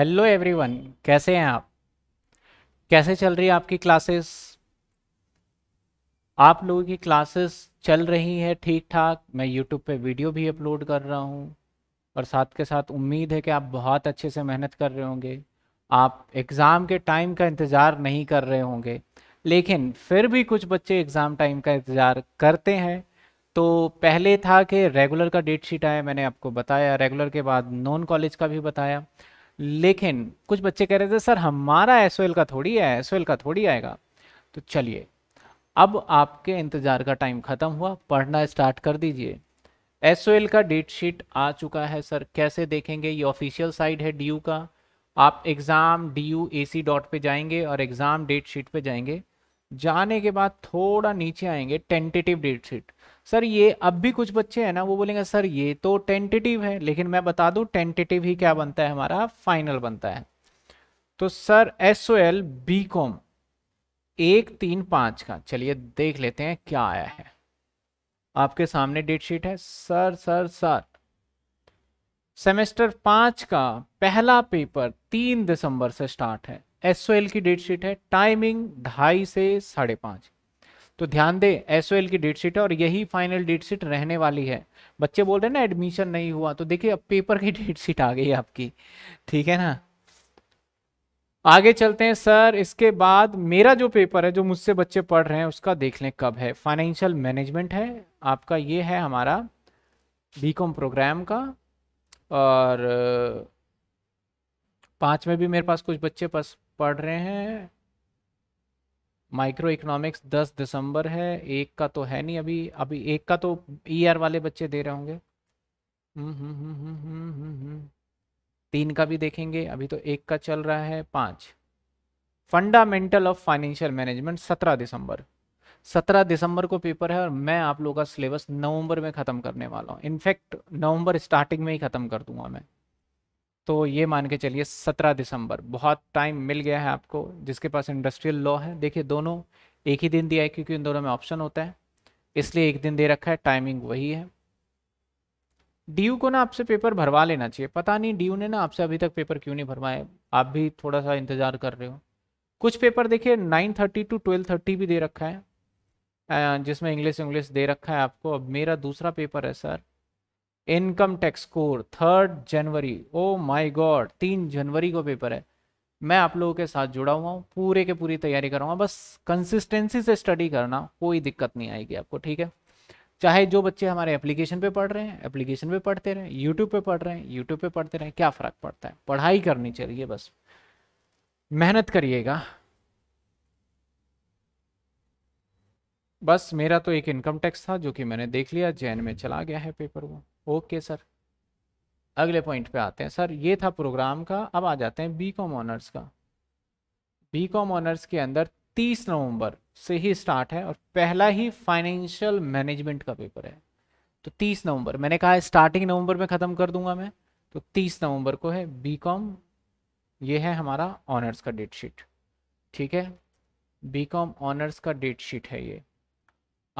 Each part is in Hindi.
हेलो एवरीवन कैसे हैं आप कैसे चल रही है आपकी क्लासेस आप लोगों की क्लासेस चल रही है ठीक ठाक मैं यूट्यूब पे वीडियो भी अपलोड कर रहा हूँ और साथ के साथ उम्मीद है कि आप बहुत अच्छे से मेहनत कर रहे होंगे आप एग्ज़ाम के टाइम का इंतज़ार नहीं कर रहे होंगे लेकिन फिर भी कुछ बच्चे एग्ज़ाम टाइम का इंतज़ार करते हैं तो पहले था कि रेगुलर का डेट शीट आया मैंने आपको बताया रेगुलर के बाद नॉन कॉलेज का भी बताया लेकिन कुछ बच्चे कह रहे थे सर हमारा एस का थोड़ी है एस का थोड़ी आएगा तो चलिए अब आपके इंतज़ार का टाइम ख़त्म हुआ पढ़ना स्टार्ट कर दीजिए एस का डेट शीट आ चुका है सर कैसे देखेंगे ये ऑफिशियल साइट है डी का आप exam D U A C dot पर जाएंगे और एग्ज़ाम डेट शीट पे जाएंगे जाने के बाद थोड़ा नीचे आएंगे टेंटेटिव डेट शीट सर ये अब भी कुछ बच्चे हैं ना वो बोलेंगे सर ये तो टेंटेटिव है लेकिन मैं बता दूं टेंटेटिव ही क्या बनता है हमारा फाइनल बनता है तो sir S O L B com एक तीन पांच का चलिए देख लेते हैं क्या आया है आपके सामने डेट शीट है सर सर सर सेमेस्टर पांच का पहला पेपर तीन दिसंबर से स्टार्ट है एस की डेट शीट है टाइमिंग ढाई से साढ़े पांच तो ध्यान दे एस की डेट शीट है और यही फाइनल डेट शीट रहने वाली है बच्चे बोल रहे हैं ना एडमिशन नहीं हुआ तो देखिए अब पेपर की डेट शीट आ गई आपकी ठीक है ना आगे चलते हैं सर इसके बाद मेरा जो पेपर है जो मुझसे बच्चे पढ़ रहे हैं उसका देख लें कब है फाइनेंशियल मैनेजमेंट है आपका ये है हमारा बीकॉम प्रोग्राम का और पाँच में भी मेरे पास कुछ बच्चे पास पढ़ रहे हैं माइक्रो इकोनॉमिक्स दस दिसंबर है एक का तो है नहीं अभी अभी एक का तो ई आर वाले बच्चे दे रहे होंगे हम्म, हम्म, हम्म, तीन का भी देखेंगे अभी तो एक का चल रहा है पांच फंडामेंटल ऑफ फाइनेंशियल मैनेजमेंट सत्रह दिसंबर सत्रह दिसंबर को पेपर है और मैं आप लोगों का सिलेबस नवंबर में ख़त्म करने वाला हूँ इनफैक्ट नवंबर स्टार्टिंग में ही ख़त्म कर दूंगा मैं तो ये मान के चलिए 17 दिसंबर बहुत टाइम मिल गया है आपको जिसके पास इंडस्ट्रियल लॉ है देखिए दोनों एक ही दिन दिया है क्योंकि इन दोनों में ऑप्शन होता है इसलिए एक दिन दे रखा है टाइमिंग वही है डी को ना आपसे पेपर भरवा लेना चाहिए पता नहीं डी ने ना आपसे अभी तक पेपर क्यों नहीं भरवाए आप भी थोड़ा सा इंतज़ार कर रहे हो कुछ पेपर देखिए 9:30 टू 12:30 भी दे रखा है जिसमें इंग्लिश इंग्लिश दे रखा है आपको अब मेरा दूसरा पेपर है sir income tax core third January oh my god तीन जनवरी को पेपर है मैं आप लोगों के साथ जुड़ा हुआ हूँ पूरे के पूरी तैयारी कराऊंगा बस कंसिस्टेंसी से स्टडी करना कोई दिक्कत नहीं आएगी आपको ठीक है चाहे जो बच्चे हमारे एप्लीकेशन पे पढ़ रहे हैं एप्लीकेशन पे पढ़ते रहे यूट्यूब पे पढ़ रहे हैं यूट्यूब पे पढ़ते रहे क्या फ़र्क पड़ता है पढ़ाई करनी चाहिए बस मेहनत करिएगा बस मेरा तो एक इनकम टैक्स था जो कि मैंने देख लिया जैन में चला गया है पेपर वो ओके सर अगले पॉइंट पे आते हैं सर ये था प्रोग्राम का अब आ जाते हैं बी कॉम ऑनर्स का बी कॉम ऑनर्स के अंदर 30 नवंबर से ही स्टार्ट है और पहला ही फाइनेंशियल मैनेजमेंट का पेपर है तो 30 नवंबर मैंने कहा स्टार्टिंग नवंबर में ख़त्म कर दूंगा मैं तो 30 नवंबर को है बी कॉम ये है हमारा ऑनर्स का डेट शीट ठीक है बी कॉम ऑनर्स का डेट शीट है ये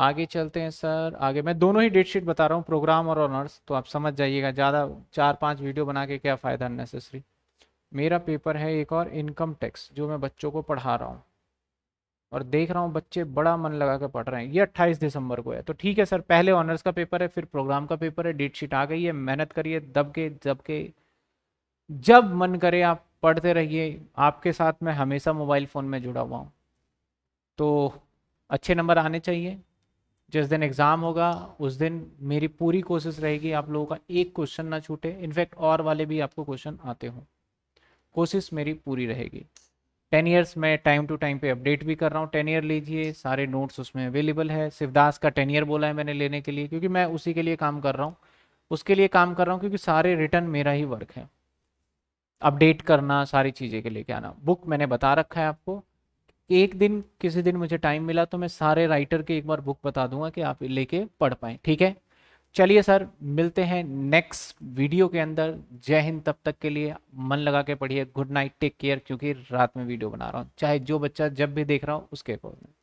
आगे चलते हैं सर आगे मैं दोनों ही डेट शीट बता रहा हूँ प्रोग्राम और ऑनर्स तो आप समझ जाइएगा ज़्यादा चार पांच वीडियो बना के क्या फ़ायदा अननेसेसरी मेरा पेपर है एक और इनकम टैक्स जो मैं बच्चों को पढ़ा रहा हूँ और देख रहा हूँ बच्चे बड़ा मन लगा कर पढ़ रहे हैं ये अट्ठाईस दिसंबर को है तो ठीक है सर पहले ऑनर्स का पेपर है फिर प्रोग्राम का पेपर है डेट शीट आ गई है मेहनत करिए दब के जब के जब मन करे आप पढ़ते रहिए आपके साथ मैं हमेशा मोबाइल फ़ोन में जुड़ा हुआ हूँ तो अच्छे नंबर आने चाहिए जिस दिन एग्ज़ाम होगा उस दिन मेरी पूरी कोशिश रहेगी आप लोगों का एक क्वेश्चन ना छूटे इनफैक्ट और वाले भी आपको क्वेश्चन आते हों कोशिश मेरी पूरी रहेगी टेन ईयर्स मैं टाइम टू टाइम पे अपडेट भी कर रहा हूँ टेन ईयर लीजिए सारे नोट्स उसमें अवेलेबल है शिवदास का टेन ईयर बोला है मैंने लेने के लिए क्योंकि मैं उसी के लिए काम कर रहा हूँ उसके लिए काम कर रहा हूँ क्योंकि सारे रिटर्न मेरा ही वर्क है अपडेट करना सारी चीज़ें के लेके आना बुक मैंने बता रखा है आपको एक दिन किसी दिन मुझे टाइम मिला तो मैं सारे राइटर के एक बार बुक बता दूंगा कि आप लेके पढ़ पाए ठीक है चलिए सर मिलते हैं नेक्स्ट वीडियो के अंदर जय हिंद तब तक के लिए मन लगा के पढ़िए गुड नाइट टेक केयर क्योंकि रात में वीडियो बना रहा हूँ चाहे जो बच्चा जब भी देख रहा हूँ उसके अकॉर्डिंग